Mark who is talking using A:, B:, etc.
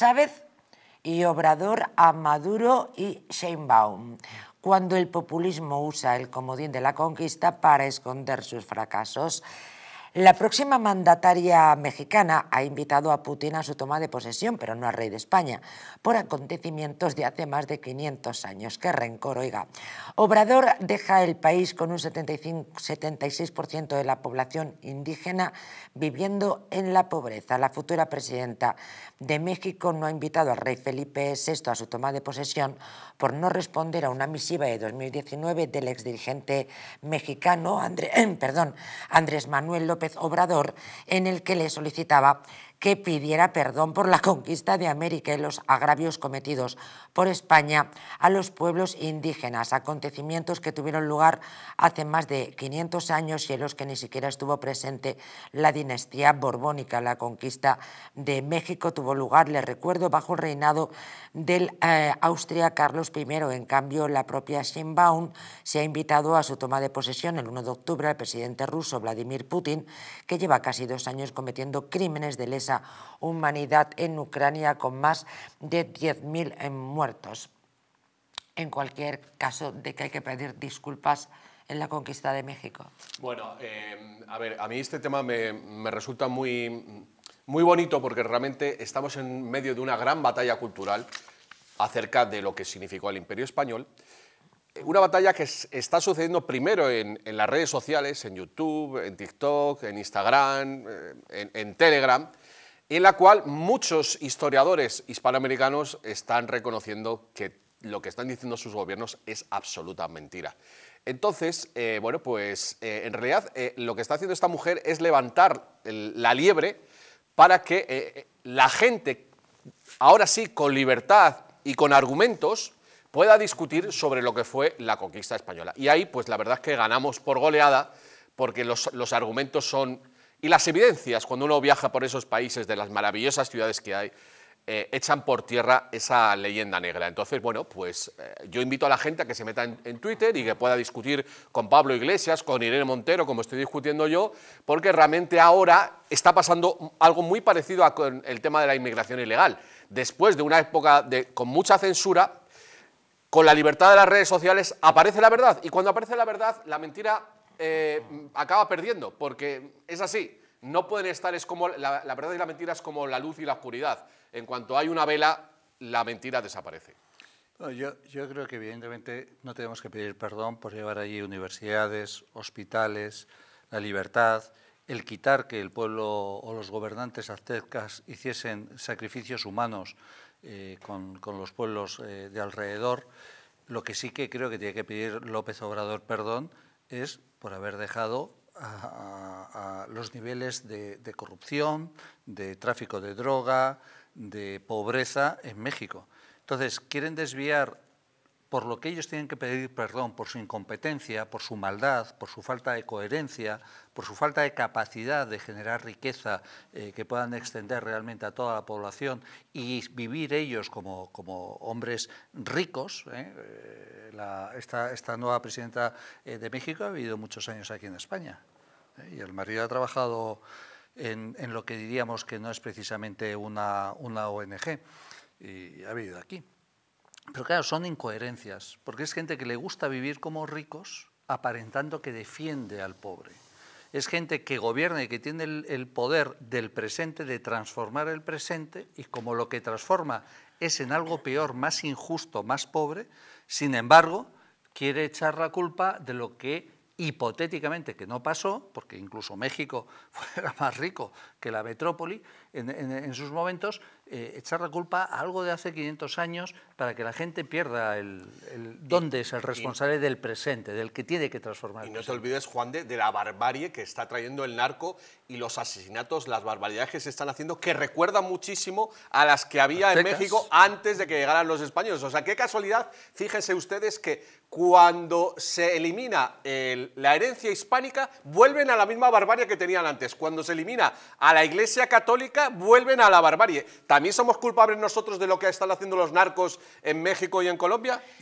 A: Chávez y Obrador a Maduro y Sheinbaum, cuando el populismo usa el comodín de la conquista para esconder sus fracasos. La próxima mandataria mexicana ha invitado a Putin a su toma de posesión, pero no al rey de España, por acontecimientos de hace más de 500 años. ¡Qué rencor, oiga! Obrador deja el país con un 76% de la población indígena viviendo en la pobreza. La futura presidenta de México no ha invitado al rey Felipe VI a su toma de posesión por no responder a una misiva de 2019 del ex dirigente mexicano perdón, Andrés Manuel López Obrador, en el que le solicitaba que pidiera perdón por la conquista de América y los agravios cometidos por España a los pueblos indígenas, acontecimientos que tuvieron lugar hace más de 500 años y en los que ni siquiera estuvo presente la dinastía borbónica. La conquista de México tuvo lugar, le recuerdo, bajo el reinado del eh, Austria Carlos I. En cambio, la propia Sheinbaum se ha invitado a su toma de posesión el 1 de octubre al presidente ruso Vladimir Putin que lleva casi dos años cometiendo crímenes de lesa humanidad en Ucrania con más de 10.000 eh, muertos. En cualquier caso, de que hay que pedir disculpas en la conquista de México.
B: Bueno, eh, a ver, a mí este tema me, resulta muy, muy bonito porque realmente estamos en medio de una gran batalla cultural acerca de lo que significó el Imperio Español una batalla que está sucediendo primero en, las redes sociales, en YouTube, en TikTok, en Instagram, eh, en, Telegram, en la cual muchos historiadores hispanoamericanos están reconociendo que lo que están diciendo sus gobiernos es absoluta mentira. Entonces, eh, bueno, pues eh, en realidad lo que está haciendo esta mujer es levantar la liebre para que la gente, ahora sí, con libertad y con argumentos, pueda discutir sobre lo que fue la conquista española. Y ahí, pues la verdad es que ganamos por goleada, porque los, argumentos son... Y las evidencias, cuando uno viaja por esos países, de las maravillosas ciudades que hay, eh, echan por tierra esa leyenda negra. Entonces, bueno, pues eh, yo invito a la gente a que se meta en, Twitter y que pueda discutir con Pablo Iglesias, con Irene Montero, como estoy discutiendo yo, porque realmente ahora está pasando algo muy parecido con el tema de la inmigración ilegal. Después de una época de, con mucha censura, con la libertad de las redes sociales aparece la verdad. Y cuando aparece la verdad, la mentira eh, acaba perdiendo, porque es así. No pueden estar, es como la, verdad y la mentira es como la luz y la oscuridad. En cuanto hay una vela, la mentira desaparece.
C: yo, yo creo que evidentemente no tenemos que pedir perdón por llevar allí universidades, hospitales, la libertad, el quitar que el pueblo o los gobernantes aztecas hiciesen sacrificios humanos eh, con, con, los pueblos eh, de alrededor. Lo que sí que creo que tiene que pedir López Obrador perdón es por haber dejado a, los niveles de, de, corrupción, de tráfico de droga, de pobreza en México. Entonces, quieren desviar por lo que ellos tienen que pedir perdón por su incompetencia, por su maldad, por su falta de coherencia, por su falta de capacidad de generar riqueza eh, que puedan extender realmente a toda la población y vivir ellos como, hombres ricos. ¿eh? Eh, esta, nueva presidenta de México ha vivido muchos años aquí en España y el marido ha trabajado en, lo que diríamos que no es precisamente una, una ONG y ha vivido aquí. Pero claro, son incoherencias, porque es gente que le gusta vivir como ricos aparentando que defiende al pobre. Es gente que gobierna y que tiene el, poder del presente, de transformar el presente, y como lo que transforma es en algo peor, más injusto, más pobre, sin embargo, quiere echar la culpa de lo que hipotéticamente, que no pasó, porque incluso México fuera más rico que la metrópoli en, sus momentos, eh, echar la culpa a algo de hace 500 años para que la gente pierda el, dónde es el responsable del presente, del que tiene que transformar. Y no
B: te olvides, Juan, de, de la barbarie que está trayendo el narco y los asesinatos, las barbaridades que se están haciendo, que recuerdan muchísimo a las que había en México antes de que llegaran los españoles. O sea, qué casualidad, fíjense ustedes que cuando se elimina el la herencia hispánica, vuelven a la misma barbarie que tenían antes. Cuando se elimina a la Iglesia Católica, vuelven a la barbarie. ¿También somos culpables nosotros de lo que están haciendo los narcos en México y en Colombia?